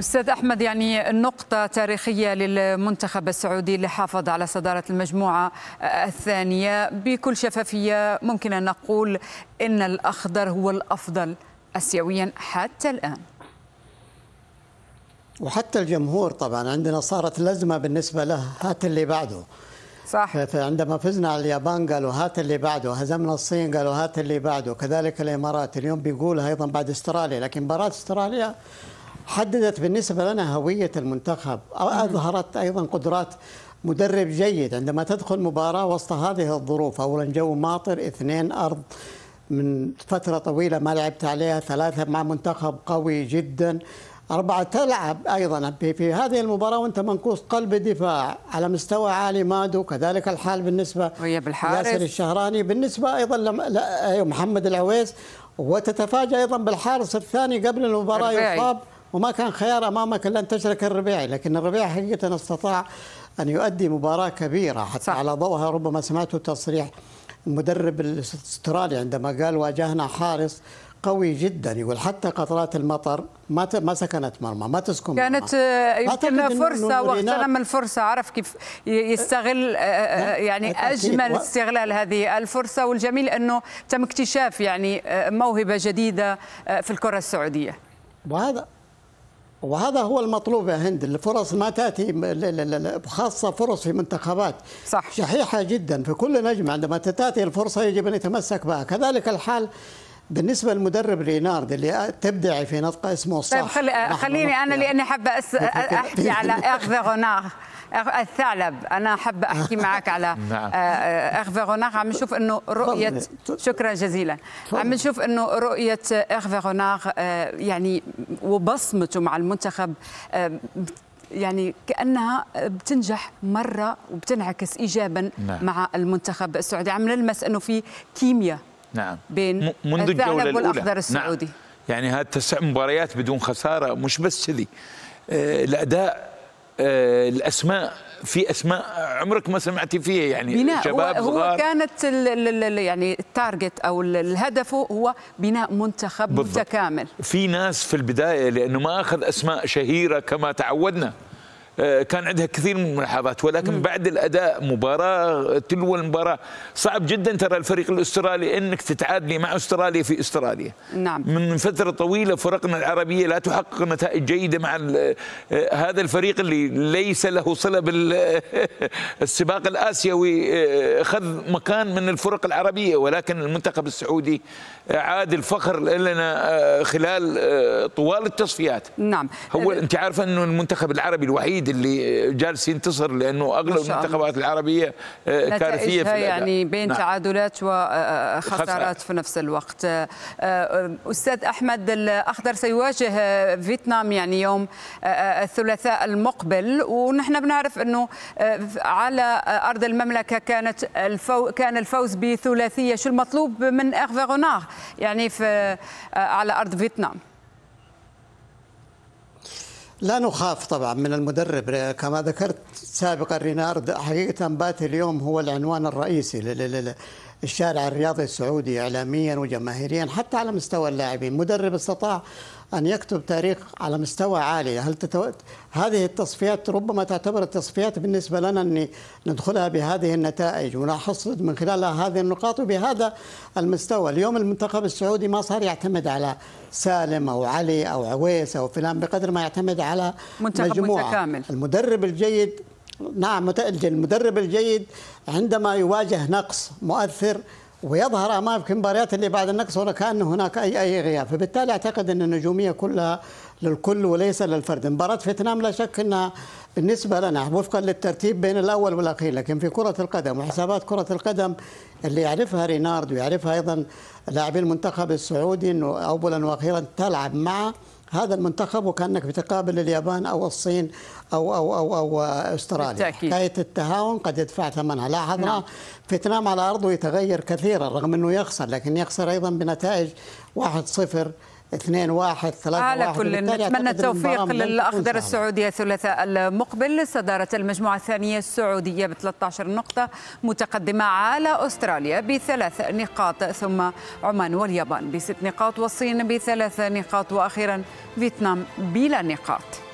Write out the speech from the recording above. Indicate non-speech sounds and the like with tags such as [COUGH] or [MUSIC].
استاذ احمد يعني نقطه تاريخيه للمنتخب السعودي اللي حافظ على صداره المجموعه الثانيه بكل شفافيه ممكن ان نقول ان الاخضر هو الافضل اسيويا حتى الان وحتى الجمهور طبعا عندنا صارت لزمه بالنسبه له هات اللي بعده صح فعندما فزنا على اليابان قالوا هات اللي بعده هزمنا الصين قالوا هات اللي بعده كذلك الامارات اليوم بيقولها ايضا بعد استراليا لكن مباراه استراليا حددت بالنسبة لنا هوية المنتخب أظهرت أيضا قدرات مدرب جيد عندما تدخل مباراة وسط هذه الظروف أولا جو ماطر اثنين أرض من فترة طويلة ما لعبت عليها ثلاثة مع منتخب قوي جدا أربعة تلعب أيضا في هذه المباراة وأنت منقوص قلب دفاع على مستوى عالي مادو كذلك الحال بالنسبة ياسر الشهراني بالنسبة أيضا أيوة، محمد العويس وتتفاجأ أيضا بالحارس الثاني قبل المباراة يصاب وما كان خيار امامك الا ان تشرك الربيعي لكن الربيعي حقيقه استطاع ان يؤدي مباراه كبيره حتى صح. على ضوءها ربما سمعت تصريح المدرب الاسترالي عندما قال واجهنا حارس قوي جدا يقول حتى قطرات المطر ما ما سكنت مرمى ما تسكن كانت آه، يمكن فرصه واغتنم الفرصه عرف كيف يستغل آه، آه، يعني اجمل استغلال هذه الفرصه والجميل انه تم اكتشاف يعني موهبه جديده في الكره السعوديه وهذا وهذا هو المطلوب يا هند الفرص ما تاتي خاصه فرص في منتخبات صح شحيحه جدا في كل نجم عندما تاتي الفرصه يجب ان يتمسك بها كذلك الحال بالنسبه للمدرب رينارد اللي تبدعي في نطقه اسمه الصح طيب خلي خليني انا لاني حابه أس... احكي على اخفي رونار الثعلب انا حابه احكي [LAUGHS] معك على نعم. اخفي آه، آه، رونار عم نشوف انه رؤيه شكرا جزيلا عم نشوف انه رؤيه اخفي رونار آه، يعني وبصمته مع المنتخب يعني كانها بتنجح مره وبتنعكس ايجابا نعم. مع المنتخب السعودي عم نلمس انه في كيمياء نعم بين منذ الجوله الاولى والاخضر نعم. السعودي نعم. يعني هذه تسع مباريات بدون خساره مش بس كذي آه الاداء آه الاسماء في اسماء عمرك ما سمعتي فيها يعني بناء شباب هو, هو كانت الـ الـ يعني التارجت او الهدف هو بناء منتخب بالضبط. متكامل في ناس في البدايه لانه ما اخذ اسماء شهيره كما تعودنا آه، كان عندها كثير من الملاحظات ولكن بعد الاداء مباراه تلو المباراه صعب جدا ترى الفريق الاسترالي انك تتعادلي مع استراليا في استراليا نعم. من فتره طويله فرقنا العربيه لا تحقق نتائج جيده مع آه، هذا الفريق اللي ليس له صله آه، بالسباق الاسيوي اخذ مكان من الفرق العربيه ولكن المنتخب السعودي عاد الفخر لنا خلال طوال التصفيات نعم هو انت عارفه انه المنتخب العربي الوحيد الوحيد اللي جالس ينتصر لانه اغلب المنتخبات العربيه آه، كارثيه في يعني بين نعم. تعادلات وخسارات في نفس الوقت آه، آه، استاذ احمد الاخضر سيواجه فيتنام يعني يوم الثلاثاء المقبل ونحن بنعرف انه على ارض المملكه كانت الفو كان الفوز بثلاثيه شو المطلوب من ايرفي يعني في على ارض فيتنام لا نخاف طبعا من المدرب كما ذكرت سابقا رينارد حقيقة بات اليوم هو العنوان الرئيسي للشارع الرياضي السعودي إعلاميا وجماهيريا حتى على مستوى اللاعبين مدرب استطاع أن يكتب تاريخ على مستوى عالي هل تتو... هذه التصفيات ربما تعتبر التصفيات بالنسبة لنا أن ندخلها بهذه النتائج ونحصد من خلالها هذه النقاط وبهذا المستوى اليوم المنتخب السعودي ما صار يعتمد على سالم أو علي أو عويس أو فلان بقدر ما يعتمد على منتخب مجموعة متكامل. المدرب الجيد نعم المدرب الجيد عندما يواجه نقص مؤثر ويظهر امامك المباريات اللي بعد النقص ولا كان هناك اي اي غياب فبالتالي اعتقد ان النجوميه كلها للكل وليس للفرد مباراه فيتنام لا شك انها بالنسبه لنا وفقا للترتيب بين الاول والاخير لكن في كره القدم وحسابات كره القدم اللي يعرفها رينارد ويعرفها ايضا لاعبي المنتخب السعودي انه اولا واخيرا تلعب مع هذا المنتخب وكانك بتقابل اليابان او الصين او او او او استراليا بالتأكيد. حكايه التهاون قد يدفع ثمنها لاحظنا نعم. فيتنام على ارضه يتغير كثيرا رغم انه يخسر لكن يخسر ايضا بنتائج 1-0 اثنين واحد ثلاثة على كل نتمنى التوفيق للاخضر السعودي الثلاثاء المقبل صداره المجموعه الثانيه السعوديه ب 13 نقطه متقدمه على استراليا بثلاث نقاط ثم عمان واليابان بست نقاط والصين بثلاث نقاط واخيرا فيتنام بلا نقاط